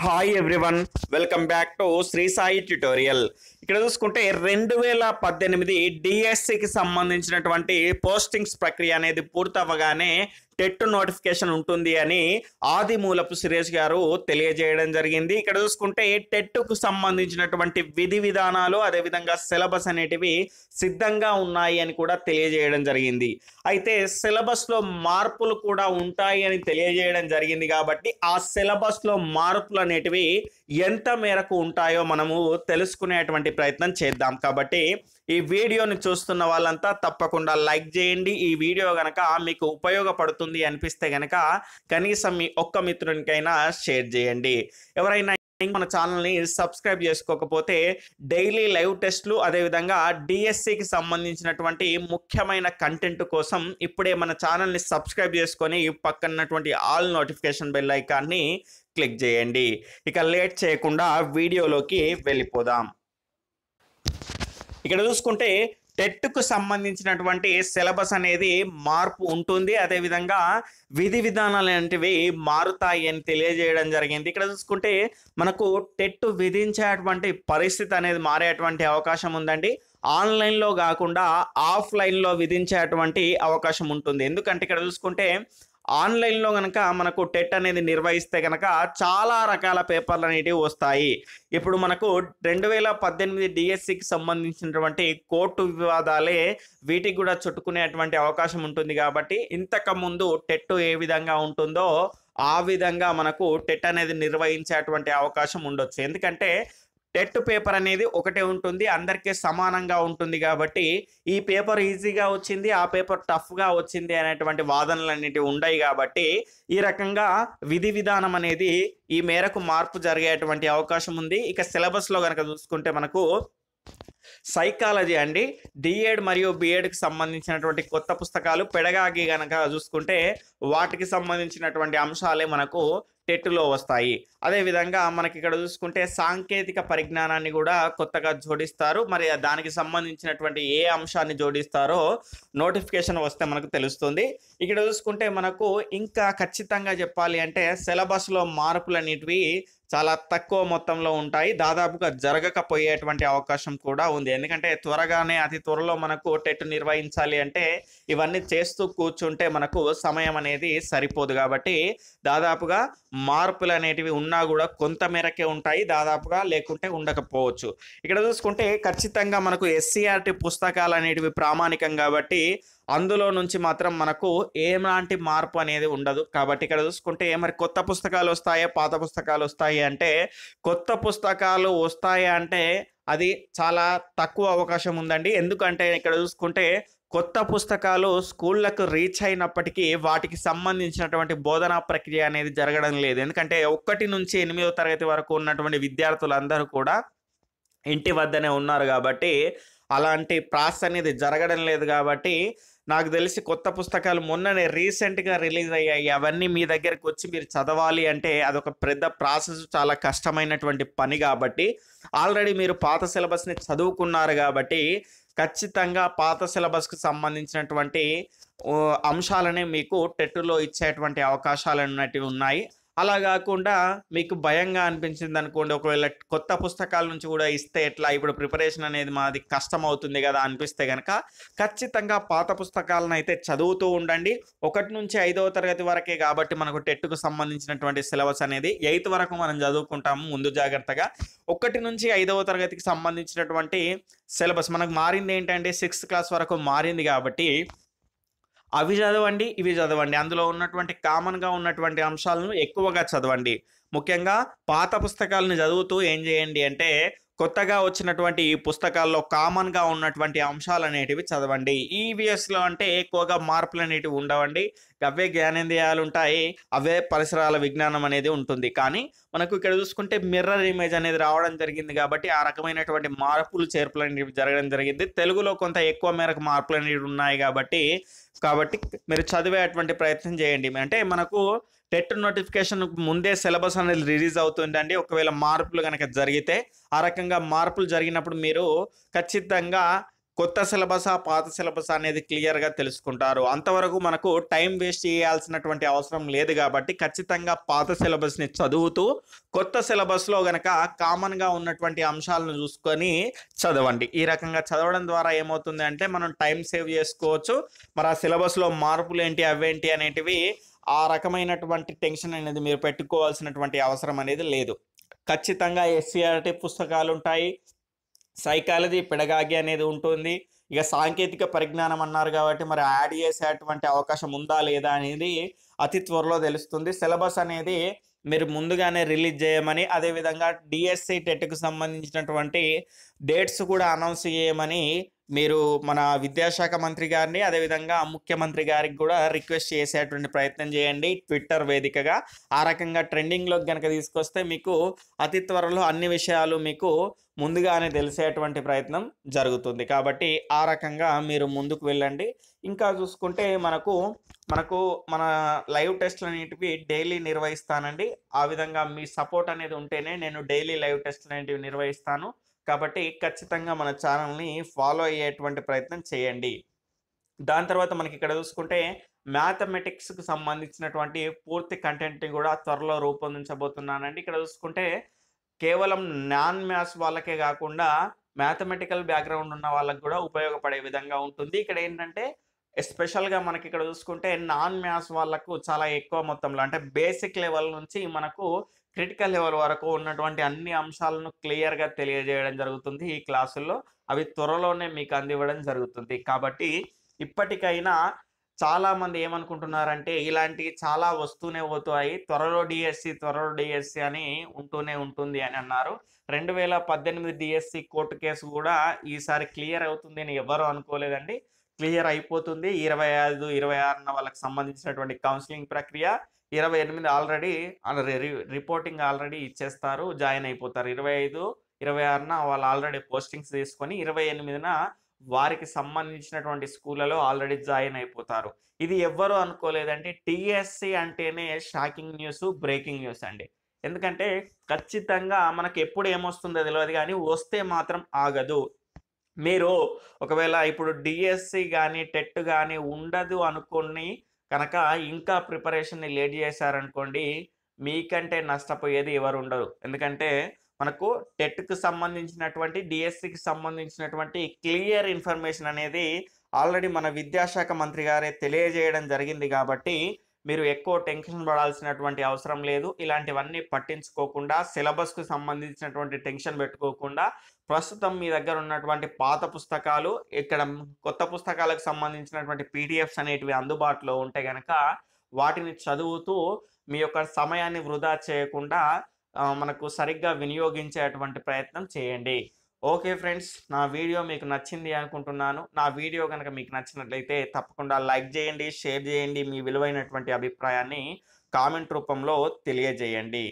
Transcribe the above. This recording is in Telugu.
Hi everyone, welcome back to Sri Sai tutorial. ఇక్కడ చూసుకుంటే రెండు వేల పద్దెనిమిది డిఎస్సికి సంబంధించినటువంటి పోస్టింగ్స్ ప్రక్రియ అనేది పూర్తవ్వగానే టెట్ నోటిఫికేషన్ ఉంటుంది అని ఆదిమూలపు సురేష్ గారు తెలియజేయడం జరిగింది ఇక్కడ చూసుకుంటే టెట్కు సంబంధించినటువంటి విధి విధానాలు అదేవిధంగా సిలబస్ అనేటివి సిద్ధంగా ఉన్నాయి అని కూడా తెలియజేయడం జరిగింది అయితే సిలబస్లో మార్పులు కూడా ఉంటాయి అని తెలియజేయడం జరిగింది కాబట్టి ఆ సిలబస్లో మార్పులు అనేటివి ఎంత మేరకు ఉంటాయో మనము తెలుసుకునేటువంటి ప్రయత్నం చేద్దాం కాబట్టి ఈ వీడియోని చూస్తున్న వాళ్ళంతా తప్పకుండా లైక్ చేయండి ఈ వీడియో కనుక మీకు ఉపయోగపడుతుంది అనిపిస్తే కనుక కనీసం మీ ఒక్క మిత్రునికైనా షేర్ చేయండి ఎవరైనా మన ఛానల్ని సబ్స్క్రైబ్ చేసుకోకపోతే డైలీ లైవ్ టెస్ట్లు అదేవిధంగా డిఎస్సికి సంబంధించినటువంటి ముఖ్యమైన కంటెంట్ కోసం ఇప్పుడే మన ఛానల్ని సబ్స్క్రైబ్ చేసుకొని పక్కనటువంటి ఆల్ నోటిఫికేషన్ బెల్ ఐకాన్ని క్లిక్ చేయండి ఇక లేట్ చేయకుండా వీడియోలోకి వెళ్ళిపోదాం ఇక్కడ చూసుకుంటే టెట్కు సంబంధించినటువంటి సిలబస్ అనేది మార్పు ఉంటుంది అదేవిధంగా విధి విధానాలు అనేటివి మారుతాయి అని తెలియజేయడం జరిగింది ఇక్కడ చూసుకుంటే మనకు టెట్ విధించేటువంటి పరిస్థితి అనేది మారేటువంటి అవకాశం ఉందండి ఆన్లైన్లో కాకుండా ఆఫ్లైన్లో విధించేటువంటి అవకాశం ఉంటుంది ఎందుకంటే ఇక్కడ చూసుకుంటే ఆన్లైన్లో కనుక మనకు టెట్ అనేది నిర్వహిస్తే కనుక చాలా రకాల పేపర్లు అనేటివి వస్తాయి ఇప్పుడు మనకు రెండు వేల పద్దెనిమిది డిఎస్సికి సంబంధించినటువంటి కోర్టు వివాదాలే వీటికి కూడా చుట్టుకునేటువంటి అవకాశం ఉంటుంది కాబట్టి ఇంతకుముందు టెట్ ఏ విధంగా ఉంటుందో ఆ విధంగా మనకు టెట్ అనేది నిర్వహించేటువంటి అవకాశం ఉండొచ్చు ఎందుకంటే టెట్ పేపర్ అనేది ఒకటే ఉంటుంది అందరికీ సమానంగా ఉంటుంది కాబట్టి ఈ పేపర్ ఈజీగా వచ్చింది ఆ పేపర్ టఫ్గా వచ్చింది అనేటువంటి వాదనలు అనేటివి ఉండవు కాబట్టి ఈ రకంగా విధి విధానం అనేది ఈ మేరకు మార్పు జరిగేటువంటి అవకాశం ఉంది ఇక సిలబస్లో కనుక చూసుకుంటే మనకు సైకాలజీ అండి డిఎడ్ మరియు బిఎడ్కి సంబంధించినటువంటి కొత్త పుస్తకాలు పెడగాగి కనుక చూసుకుంటే వాటికి సంబంధించినటువంటి అంశాలే మనకు టెట్లో వస్తాయి అదేవిధంగా మనకి ఇక్కడ చూసుకుంటే సాంకేతిక పరిజ్ఞానాన్ని కూడా కొత్తగా జోడిస్తారు మరి దానికి సంబంధించినటువంటి ఏ అంశాన్ని జోడిస్తారో నోటిఫికేషన్ వస్తే మనకు తెలుస్తుంది ఇక్కడ చూసుకుంటే మనకు ఇంకా ఖచ్చితంగా చెప్పాలి అంటే సిలబస్లో మార్పులు చాలా తక్కువ మొత్తంలో ఉంటాయి దాదాపుగా జరగకపోయేటువంటి అవకాశం కూడా ఉంది ఎందుకంటే త్వరగానే అతి త్వరలో మనకు టెట్ నిర్వహించాలి అంటే ఇవన్నీ చేస్తూ కూర్చుంటే మనకు సమయం అనేది సరిపోదు కాబట్టి దాదాపుగా మార్పులు అనేటివి ఉన్నా కూడా కొంత మేరకే ఉంటాయి దాదాపుగా లేకుంటే ఉండకపోవచ్చు ఇక్కడ చూసుకుంటే ఖచ్చితంగా మనకు ఎస్సీఆర్టీ e పుస్తకాలు అనేటివి ప్రామాణికం కాబట్టి అందులో నుంచి మాత్రం మనకు ఏలాంటి మార్పు అనేది ఉండదు కాబట్టి ఇక్కడ చూసుకుంటే మరి కొత్త పుస్తకాలు వస్తాయా పాత పుస్తకాలు వస్తాయి అంటే కొత్త పుస్తకాలు వస్తాయా అంటే అది చాలా తక్కువ అవకాశం ఉందండి ఎందుకంటే ఇక్కడ చూసుకుంటే కొత్త పుస్తకాలు స్కూళ్ళకు రీచ్ అయినప్పటికీ వాటికి సంబంధించినటువంటి బోధనా ప్రక్రియ అనేది జరగడం లేదు ఎందుకంటే ఒకటి నుంచి ఎనిమిదో తరగతి వరకు ఉన్నటువంటి విద్యార్థులందరూ కూడా ఇంటి వద్దనే ఉన్నారు కాబట్టి అలాంటి ప్రాసెస్ అనేది జరగడం లేదు కాబట్టి నాకు తెలిసి కొత్త పుస్తకాలు మొన్ననే రీసెంట్గా రిలీజ్ అయ్యాయి అవన్నీ మీ దగ్గరికి వచ్చి మీరు చదవాలి అంటే అదొక పెద్ద ప్రాసెస్ చాలా కష్టమైనటువంటి పని కాబట్టి ఆల్రెడీ మీరు పాత సిలబస్ని చదువుకున్నారు కాబట్టి ఖచ్చితంగా పాత సిలబస్కు సంబంధించినటువంటి అంశాలనే మీకు టెట్లో ఇచ్చేటువంటి అవకాశాలు అనేటివి ఉన్నాయి అలా కాకుండా మీకు భయంగా అనిపించింది అనుకోండి ఒకవేళ కొత్త పుస్తకాల నుంచి కూడా ఇస్తే ఎట్లా ఇప్పుడు ప్రిపరేషన్ అనేది మాది కష్టం అవుతుంది కదా అనిపిస్తే కనుక ఖచ్చితంగా పాత పుస్తకాలను అయితే చదువుతూ ఉండండి ఒకటి నుంచి ఐదవ తరగతి వరకే కాబట్టి మనకు టెట్కు సంబంధించినటువంటి సిలబస్ అనేది ఎయిత్ వరకు మనం చదువుకుంటాము ముందు జాగ్రత్తగా ఒకటి నుంచి ఐదవ తరగతికి సంబంధించినటువంటి సిలబస్ మనకు మారింది ఏంటంటే సిక్స్త్ క్లాస్ వరకు మారింది కాబట్టి అవి చదవండి ఇవి చదవండి అందులో ఉన్నటువంటి కామన్గా ఉన్నటువంటి అంశాలను ఎక్కువగా చదవండి ముఖ్యంగా పాత పుస్తకాలను చదువుతూ ఏం చేయండి అంటే కొత్తగా వచ్చినటువంటి ఈ పుస్తకాల్లో కామన్గా ఉన్నటువంటి అంశాలు అనేటివి చదవండి ఈవీఎస్లో e అంటే ఎక్కువగా మార్పులు అనేటివి ఉండవండి అవే జ్ఞానేంద్రియాలు ఉంటాయి అవే పరిసరాల విజ్ఞానం అనేది ఉంటుంది కానీ మనకు ఇక్కడ చూసుకుంటే మిర్రర్ ఇమేజ్ అనేది రావడం జరిగింది కాబట్టి ఆ రకమైనటువంటి మార్పులు చేర్పులు అనేవి జరగడం జరిగింది తెలుగులో కొంత ఎక్కువ మేరకు మార్పులు అనేవి ఉన్నాయి కాబట్టి కాబట్టి మీరు చదివేటువంటి ప్రయత్నం చేయండి అంటే మనకు టెట్ నోటిఫికేషన్ ముందే సిలబస్ అనేది రిలీజ్ అవుతుందండి ఒకవేళ మార్పులు కనుక జరిగితే ఆ రకంగా మార్పులు జరిగినప్పుడు మీరు ఖచ్చితంగా కొత్త సిలబసా పాత సిలబస్ అనేది క్లియర్గా తెలుసుకుంటారు అంతవరకు మనకు టైం వేస్ట్ చేయాల్సినటువంటి అవసరం లేదు కాబట్టి ఖచ్చితంగా పాత సిలబస్ని చదువుతూ కొత్త సిలబస్లో గనక కామన్గా ఉన్నటువంటి అంశాలను చూసుకొని చదవండి ఈ రకంగా చదవడం ద్వారా ఏమవుతుంది అంటే మనం టైం సేవ్ చేసుకోవచ్చు మరి ఆ సిలబస్లో మార్పులు ఏంటి అవేంటి అనేటివి ఆ రకమైనటువంటి టెన్షన్ అనేది మీరు పెట్టుకోవాల్సినటువంటి అవసరం అనేది లేదు ఖచ్చితంగా ఎస్సీఆర్టీ పుస్తకాలు ఉంటాయి సైకాలజీ పెడగాగి అనేది ఉంటుంది ఇక సాంకేతిక పరిజ్ఞానం అన్నారు కాబట్టి మరి యాడ్ చేసేటువంటి అవకాశం ఉందా లేదా అనేది అతి త్వరలో తెలుస్తుంది సిలబస్ అనేది మీరు ముందుగానే రిలీజ్ చేయమని అదేవిధంగా డిఎస్సి టెట్కు సంబంధించినటువంటి డేట్స్ కూడా అనౌన్స్ చేయమని మీరు మన విద్యాశాఖ మంత్రి గారిని అదేవిధంగా ముఖ్యమంత్రి గారికి కూడా రిక్వెస్ట్ చేసేటువంటి ప్రయత్నం చేయండి ట్విట్టర్ వేదికగా ఆ రకంగా ట్రెండింగ్లోకి కనుక తీసుకొస్తే మీకు అతి త్వరలో అన్ని విషయాలు మీకు ముందుగానే తెలిసేటువంటి ప్రయత్నం జరుగుతుంది కాబట్టి ఆ రకంగా మీరు ముందుకు వెళ్ళండి ఇంకా చూసుకుంటే మనకు మనకు మన లైవ్ టెస్ట్లు అనేటివి డైలీ నిర్వహిస్తానండి ఆ విధంగా మీ సపోర్ట్ అనేది ఉంటేనే నేను డైలీ లైవ్ టెస్ట్లు అనేటివి నిర్వహిస్తాను కాబట్టి ఖచ్చితంగా మన ఛానల్ని ఫాలో అయ్యేటువంటి ప్రయత్నం చేయండి దాని తర్వాత మనకి ఇక్కడ చూసుకుంటే మ్యాథమెటిక్స్కి సంబంధించినటువంటి పూర్తి కంటెంట్ని కూడా త్వరలో రూపొందించబోతున్నానండి ఇక్కడ చూసుకుంటే కేవలం నాన్ మ్యాథ్స్ వాళ్ళకే కాకుండా మ్యాథమెటికల్ బ్యాక్గ్రౌండ్ ఉన్న వాళ్ళకి కూడా ఉపయోగపడే విధంగా ఉంటుంది ఇక్కడ ఏంటంటే ఎస్పెషల్గా మనకి ఇక్కడ చూసుకుంటే నాన్ మ్యాథ్స్ వాళ్ళకు చాలా ఎక్కువ మొత్తంలో అంటే బేసిక్ లెవెల్ నుంచి మనకు క్రిటికల్ లెవెల్ వరకు ఉన్నటువంటి అన్ని అంశాలను క్లియర్గా తెలియజేయడం జరుగుతుంది ఈ క్లాసుల్లో అవి త్వరలోనే మీకు అందివ్వడం జరుగుతుంది కాబట్టి ఇప్పటికైనా చాలామంది ఏమనుకుంటున్నారంటే ఇలాంటివి చాలా వస్తూనే పోతాయి త్వరలో డిఎస్సి త్వరలో డిఎస్సి అని ఉంటూనే ఉంటుంది అని అన్నారు రెండు వేల పద్దెనిమిది డిఎస్సి కోర్టు కేసు కూడా ఈసారి క్లియర్ అవుతుంది అని ఎవరు అనుకోలేదండి క్లియర్ అయిపోతుంది ఇరవై ఐదు ఇరవై ఆరున వాళ్ళకి సంబంధించినటువంటి కౌన్సిలింగ్ ప్రక్రియ ఇరవై ఎనిమిది ఆల్రెడీ రిపోర్టింగ్ ఆల్రెడీ ఇచ్చేస్తారు జాయిన్ అయిపోతారు ఇరవై ఐదు ఇరవై ఆరున వాళ్ళు ఆల్రెడీ పోస్టింగ్స్ తీసుకొని ఇరవై ఎనిమిదిన వారికి సంబంధించినటువంటి స్కూళ్ళలో ఆల్రెడీ జాయిన్ అయిపోతారు ఇది ఎవ్వరు అనుకోలేదంటే టిఎస్సి అంటేనే షాకింగ్ న్యూస్ బ్రేకింగ్ న్యూస్ అండి ఎందుకంటే ఖచ్చితంగా మనకు ఎప్పుడు ఏమొస్తుందో తెలియదు కానీ వస్తే మాత్రం ఆగదు మీరు ఒకవేళ ఇప్పుడు డిఎస్సి కానీ టెట్ కానీ ఉండదు అనుకుని కనుక ఇంకా ప్రిపరేషన్ని లేట్ చేశారనుకోండి మీకంటే నష్టపోయేది ఎవరు ఉండరు ఎందుకంటే మనకు టెట్కి సంబంధించినటువంటి డిఎస్సికి సంబంధించినటువంటి క్లియర్ ఇన్ఫర్మేషన్ అనేది ఆల్రెడీ మన విద్యాశాఖ మంత్రి గారే తెలియజేయడం జరిగింది కాబట్టి మీరు ఎక్కువ టెన్షన్ పడాల్సినటువంటి అవసరం లేదు ఇలాంటివన్నీ పట్టించుకోకుండా సిలబస్కు సంబంధించినటువంటి టెన్షన్ పెట్టుకోకుండా ప్రస్తుతం మీ దగ్గర ఉన్నటువంటి పాత పుస్తకాలు ఇక్కడ కొత్త పుస్తకాలకు సంబంధించినటువంటి పీడిఎఫ్స్ అనేటివి అందుబాటులో ఉంటే కనుక వాటిని చదువుతూ మీ యొక్క సమయాన్ని వృధా చేయకుండా మనకు సరిగ్గా వినియోగించేటువంటి ప్రయత్నం చేయండి ఓకే ఫ్రెండ్స్ నా వీడియో మీకు నచ్చింది అనుకుంటున్నాను నా వీడియో కనుక మీకు నచ్చినట్లయితే తప్పకుండా లైక్ చేయండి షేర్ చేయండి మీ విలువైనటువంటి అభిప్రాయాన్ని కామెంట్ రూపంలో తెలియజేయండి